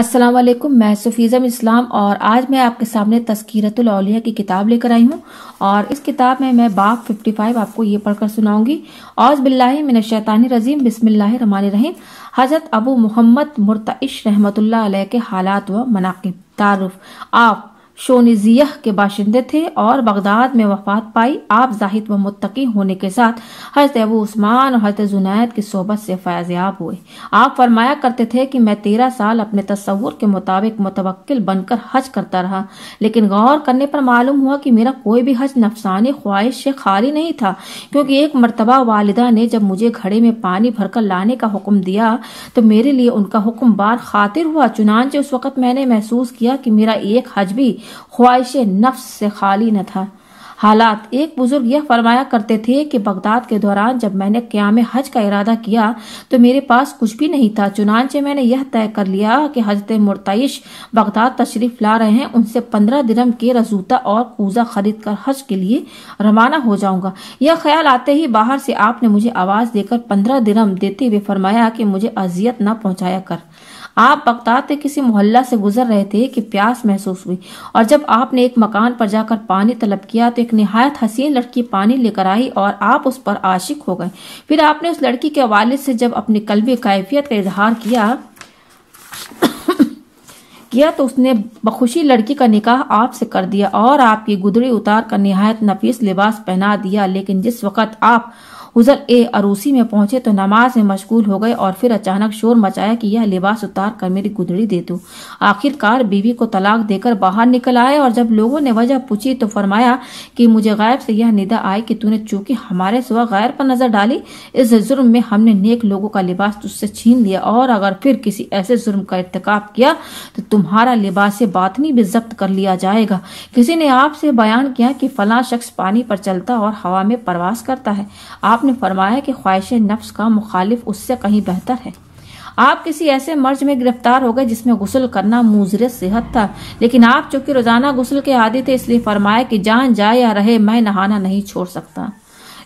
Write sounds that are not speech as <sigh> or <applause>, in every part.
अस्सलाम वालेकुम मैं सफ़ीज़म इस्लाम और आज मैं आपके सामने तस्कीरतुलौलिया की किताब लेकर आई हूँ और इस किताब में मैं बाप 55 आपको ये पढ़कर सुनाऊंगी औज बिल्लाह मिन शैतानी रजीम बिस्मिल्लाह रमान रहीम हज़रत अबू मोहम्मद मुर्तश रहमतुल्लाह अलैह के हालात व मनाकिब तारुफ आप शोनिजिया के बाशिंदे थे और बगदाद में वफात पाई आप जाहिद व मुतकी होने के साथ हजरत अबू उस्मान और हजरत जुनैद की सोबत से फैज़याब हुए आप फरमाया करते थे कि मैं तेरह साल अपने तस्वुर के मुताबिक मुतवक्ल बनकर हज करता रहा लेकिन गौर करने पर मालूम हुआ कि मेरा कोई भी हज नफसानी ख्वाहिश से खाली नहीं था क्योंकि एक मरतबा वालदा ने जब मुझे घड़े में पानी भरकर लाने का हुक्म दिया तो मेरे लिए उनका हुक्म बार खातिर हुआ चुनानचे उस वक्त मैंने महसूस किया कि मेरा एक हज भी ख्वाहिश नफ्स से खाली न था हालात एक बुजुर्ग यह फरमाया करते थे कि बगदाद के दौरान जब मैंने क्याम हज का इरादा किया तो मेरे पास कुछ भी नहीं था चुनाचे मैंने यह तय कर लिया कि हजरत मुर्तश बगदाद तशरीफ ला रहे हैं उनसे पंद्रह दिन के रजूता और कूजा खरीद कर हज के लिए रवाना हो जाऊंगा यह ख्याल आते ही बाहर से आपने मुझे आवाज देकर पंद्रह दिनम देते हुए फरमाया कि मुझे अजियत न पहुंचाया कर आप बगदाद के किसी मोहल्ला से गुजर रहे थे कि प्यास महसूस हुई और जब आपने एक मकान पर जाकर पानी तलब किया तो एक निहायत हसीन लड़की पानी लेकर आई और आप उस पर आशिक हो गए फिर आपने उस लड़की के वालिद से जब अपनी कलवी कैफियत का इजहार किया <coughs> किया तो उसने बखुशी लड़की का निकाह आपसे कर दिया और आपकी गुदड़ी उतार कर निहायत नफीस लिबास पहना दिया लेकिन जिस वक्त आप गुजर ए अरूसी में पहुंचे तो नमाज में मशगूल हो गए और फिर अचानक शोर मचाया कि यह लिबास उतार कर मेरी गुदड़ी दे दो आखिरकार बीवी को तलाक देकर बाहर निकल आए और जब लोगों ने वजह पूछी तो फरमाया कि मुझे गायब से यह निदा आई कि तूने चूंकि हमारे सुबह गैर पर नजर डाली इस जुर्म में हमने नेक लोगों का लिबास तुझसे छीन लिया और अगर फिर किसी ऐसे जुर्म का इरतकाब किया तो तुम्हारा लिबास से बातनी भी जब्त कर लिया जाएगा किसी ने आपसे बयान किया कि फला शख्स पानी पर चलता और हवा में प्रवास करता है आप आपने फरमाया कि ख्वाहिश नफ्स का मुखालिफ उससे कहीं बेहतर है आप किसी ऐसे मर्ज में गिरफ्तार हो गए जिसमें गुसल करना मुजर सेहत था लेकिन आप चूंकि रोजाना गुसल के आदि थे इसलिए फरमाया कि जान जाए या रहे मैं नहाना नहीं छोड़ सकता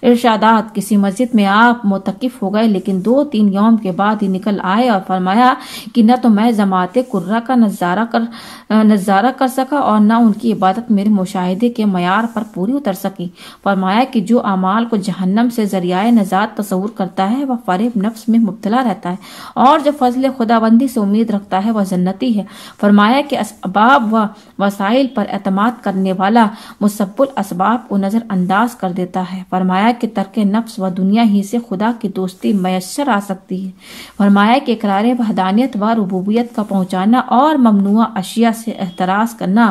इर्शादात किसी मस्जिद में आप मुतकफ हो गए लेकिन दो तीन यौम के बाद ही निकल आए और फरमाया कि न तो मैं जमात कुर्रा का नज़ारा कर नज़ारा कर सका और न उनकी इबादत मेरे मुशाहे के मैार पर पूरी उतर सकी फरमाया कि जो अमाल को जहन्नम से जरिया नजात तस्वूर करता है वह फरेब नफ्स में मुबतला रहता है और जो फजल खुदाबंदी से उम्मीद रखता है वह जन्नती है फरमाया कि इसबाब व वसाइल पर अतमाद करने वाला मुसब्बुल इसबाब को नज़रअंदाज कर देता है फरमाया फरमाया कि तर्क नफ्स व दुनिया ही से खुदा की दोस्ती मैसर आ सकती है फरमाया कि करार वहदानियत व रबूबियत का पहुँचाना और ममनू अशिया से एहतराज करना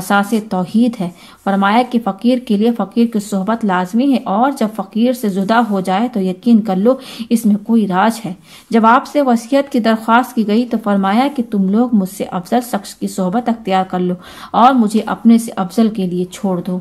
असास तोहद है फरमाया कि फ़कीर के लिए फ़कीर की सहबत लाजमी है और जब फ़कीर से जुदा हो जाए तो यकीन कर लो इसमें कोई राज है जब आपसे वसीयत की दरख्वास्त की गई तो फरमाया कि तुम लोग मुझसे अफजल शख्स की सहबत अख्तियार कर लो और मुझे अपने से अफजल के लिए छोड़ दो